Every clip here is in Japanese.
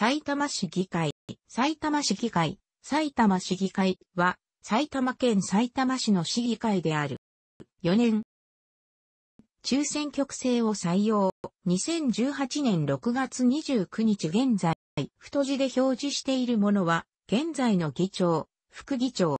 埼玉市議会、埼玉市議会、埼玉市議会は、埼玉県埼玉市の市議会である。4年。中選挙区制を採用。2018年6月29日現在、太字で表示しているものは、現在の議長、副議長。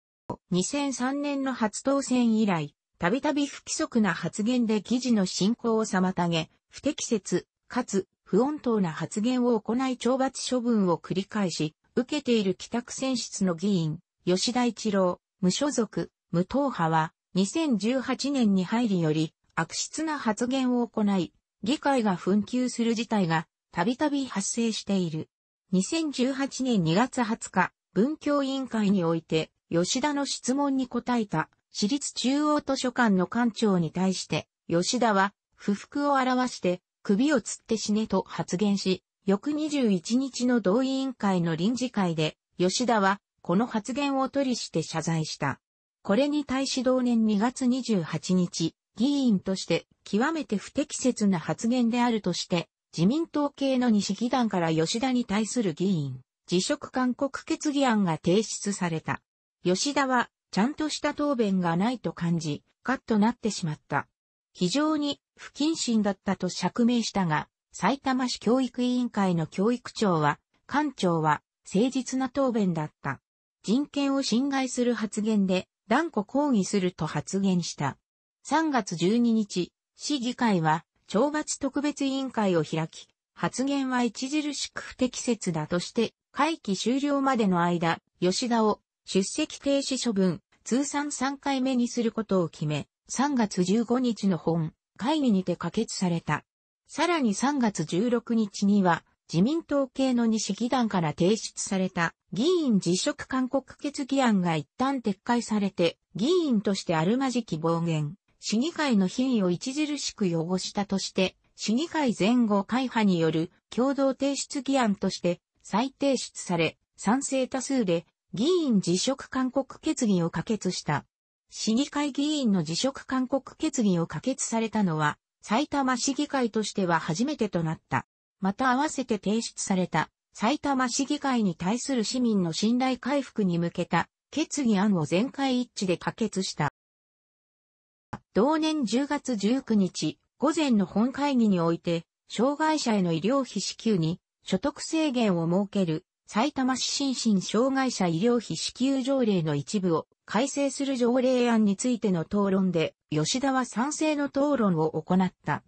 2003年の初当選以来、たびたび不規則な発言で議事の進行を妨げ、不適切、かつ不穏当な発言を行い懲罰処分を繰り返し、受けている帰宅選出の議員、吉田一郎、無所属、無党派は、2018年に入りより、悪質な発言を行い、議会が紛糾する事態が、たびたび発生している。2018年2月20日、文教委員会において、吉田の質問に答えた、私立中央図書館の館長に対して、吉田は、不服を表して、首をつって死ねと発言し、翌21日の同委員会の臨時会で、吉田は、この発言を取りして謝罪した。これに対し同年2月28日、議員として極めて不適切な発言であるとして、自民党系の西議団から吉田に対する議員、辞職勧告決議案が提出された。吉田は、ちゃんとした答弁がないと感じ、カッとなってしまった。非常に不謹慎だったと釈明したが、埼玉市教育委員会の教育長は、官庁は誠実な答弁だった。人権を侵害する発言で断固抗議すると発言した。3月12日、市議会は懲罰特別委員会を開き、発言は著しく不適切だとして、会期終了までの間、吉田を出席停止処分、通算3回目にすることを決め、3月15日の本会議にて可決された。さらに3月16日には、自民党系の西議団から提出された議員辞職勧告決議案が一旦撤回されて、議員としてあるまじき暴言、市議会の品位を著しく汚したとして、市議会前後会派による共同提出議案として再提出され、賛成多数で議員辞職勧告決議を可決した。市議会議員の辞職勧告決議を可決されたのは、埼玉市議会としては初めてとなった。また合わせて提出された、埼玉市議会に対する市民の信頼回復に向けた決議案を全会一致で可決した。同年10月19日、午前の本会議において、障害者への医療費支給に所得制限を設ける埼玉市心身障害者医療費支給条例の一部を改正する条例案についての討論で、吉田は賛成の討論を行った。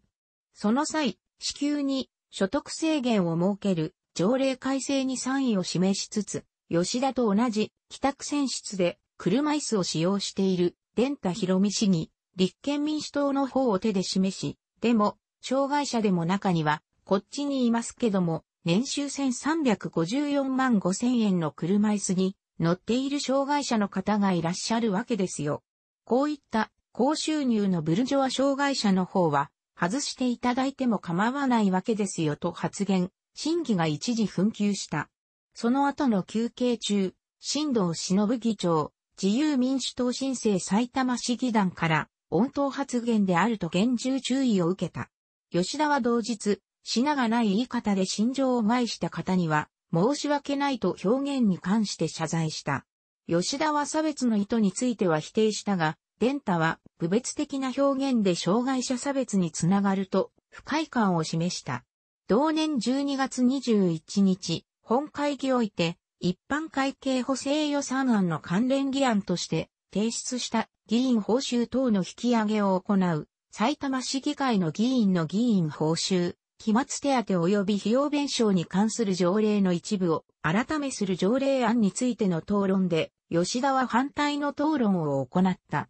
その際、支給に所得制限を設ける条例改正に賛意を示しつつ、吉田と同じ帰宅選出で車椅子を使用している伝太博美市議、立憲民主党の方を手で示し、でも、障害者でも中には、こっちにいますけども、年収1354万5000円の車椅子に乗っている障害者の方がいらっしゃるわけですよ。こういった高収入のブルジョア障害者の方は、外していただいても構わないわけですよと発言、審議が一時紛糾した。その後の休憩中、新藤忍議長、自由民主党新生埼玉市議団から、温当発言であると厳重注意を受けた。吉田は同日、品がない言い方で心情を害した方には、申し訳ないと表現に関して謝罪した。吉田は差別の意図については否定したが、デンタは、部別的な表現で障害者差別につながると、不快感を示した。同年12月21日、本会議おいて、一般会計補正予算案の関連議案として、提出した議員報酬等の引き上げを行う、埼玉市議会の議員の議員報酬、期末手当及び費用弁償に関する条例の一部を改めする条例案についての討論で、吉田は反対の討論を行った。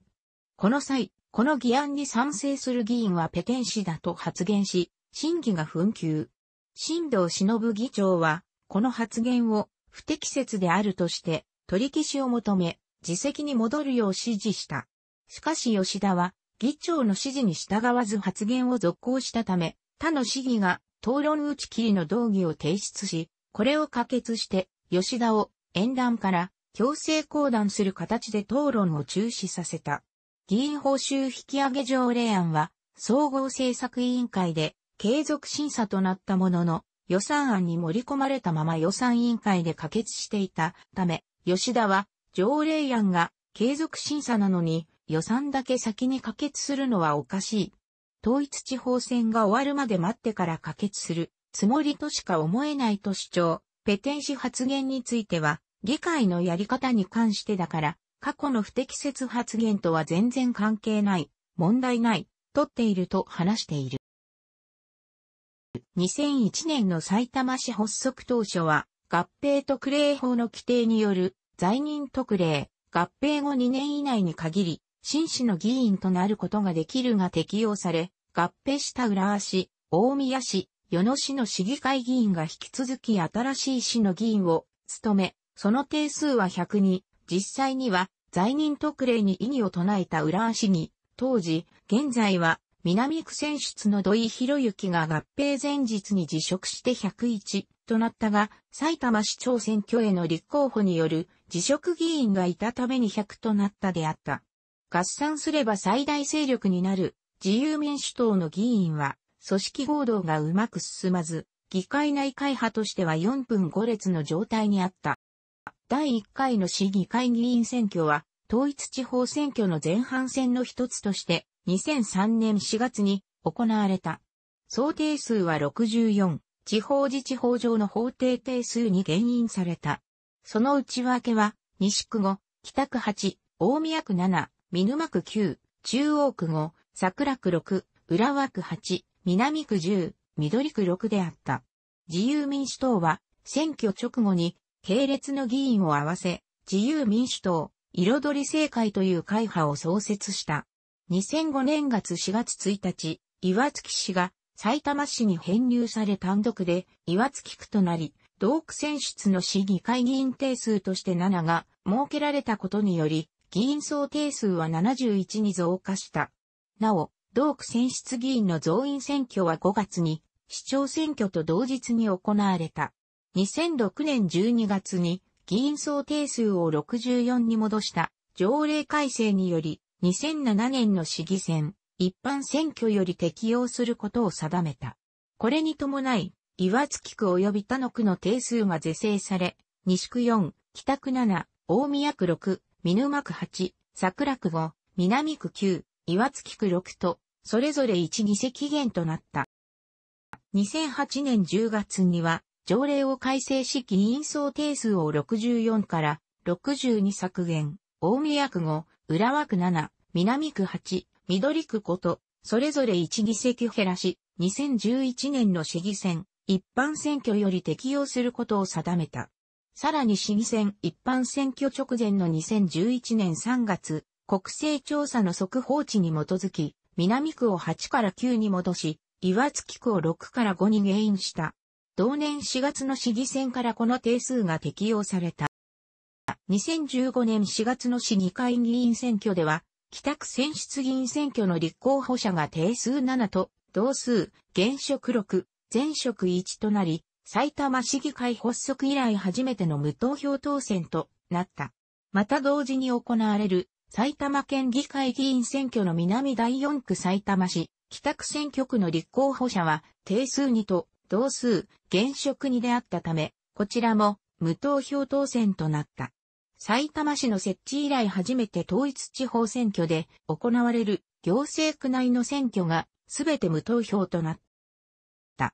この際、この議案に賛成する議員はペテン氏だと発言し、審議が紛糾。新藤忍議長は、この発言を不適切であるとして、取り消しを求め、自責に戻るよう指示した。しかし吉田は、議長の指示に従わず発言を続行したため、他の市議が討論打ち切りの動議を提出し、これを可決して、吉田を演壇から強制降談する形で討論を中止させた。議員報酬引き上げ条例案は、総合政策委員会で継続審査となったものの、予算案に盛り込まれたまま予算委員会で可決していたため、吉田は条例案が継続審査なのに予算だけ先に可決するのはおかしい統一地方選が終わるまで待ってから可決するつもりとしか思えないと主張。ペテン氏発言については、議会のやり方に関してだから、過去の不適切発言とは全然関係ない、問題ない、とっていると話している。2001年の埼玉市発足当初は、合併特例法の規定による在任特例、合併後2年以内に限り、紳士の議員となることができるが適用され、合併した浦和市、大宮市、与野市の市議会議員が引き続き新しい市の議員を務め、その定数は100に、実際には在任特例に異議を唱えた浦和市に、当時、現在は南区選出の土井博之が合併前日に辞職して101となったが、埼玉市長選挙への立候補による辞職議員がいたために100となったであった。合算すれば最大勢力になる自由民主党の議員は、組織合同がうまく進まず、議会内会派としては4分5列の状態にあった。第1回の市議会議員選挙は、統一地方選挙の前半戦の一つとして、2003年4月に行われた。想定数は64、地方自治法上の法定定数に減印された。その内訳は、西区5、北区8、大宮区7、見沼区9、中央区5、桜区6、浦和区8、南区10、緑区6であった。自由民主党は、選挙直後に、系列の議員を合わせ、自由民主党、彩り政会という会派を創設した。2005年月4月1日、岩槻市が埼玉市に編入され単独で岩槻区となり、同区選出の市議会議員定数として7が設けられたことにより、議員総定数は71に増加した。なお、同区選出議員の増員選挙は5月に、市長選挙と同日に行われた。2006年12月に、議員総定数を64に戻した条例改正により、2007年の市議選、一般選挙より適用することを定めた。これに伴い、岩月区及び他の区の定数が是正され、西区4、北区7、大宮区6、見沼区8、桜区5、南区9、岩月区6と、それぞれ1議席減となった。2008年10月には、条例を改正し議員総定数を64から62削減、大宮区5、浦和区7、南区8、緑区5と、それぞれ1議席減らし、2011年の市議選、一般選挙より適用することを定めた。さらに市議選一般選挙直前の2011年3月、国勢調査の速報値に基づき、南区を8から9に戻し、岩槻区を6から5に減員した。同年4月の市議選からこの定数が適用された。2015年4月の市議会議員選挙では、北区選出議員選挙の立候補者が定数7と、同数、現職6、前職1となり、埼玉市議会発足以来初めての無投票当選となった。また同時に行われる埼玉県議会議員選挙の南第4区埼玉市北区選挙区の立候補者は定数2と同数現職2であったため、こちらも無投票当選となった。埼玉市の設置以来初めて統一地方選挙で行われる行政区内の選挙がすべて無投票となっ。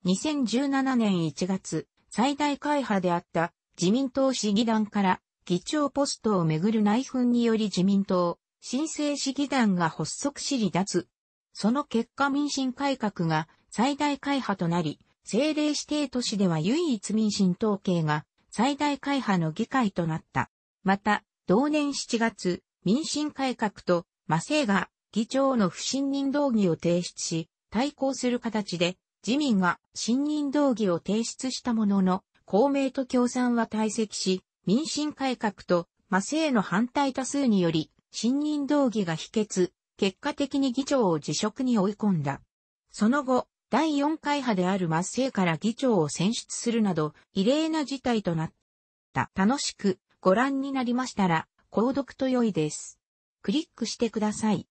2017年1月、最大会派であった自民党市議団から議長ポストをめぐる内紛により自民党、新生市議団が発足し離脱。その結果民進改革が最大会派となり、政令指定都市では唯一民進統計が最大会派の議会となった。また、同年7月、民進改革と、マセが議長の不信任動議を提出し、対抗する形で自民が信任動議を提出したものの、公明と共産は退席し、民進改革と麻生への反対多数により、信任動議が否決、結果的に議長を辞職に追い込んだ。その後、第4回派である麻生から議長を選出するなど、異例な事態となった。楽しくご覧になりましたら、購読と良いです。クリックしてください。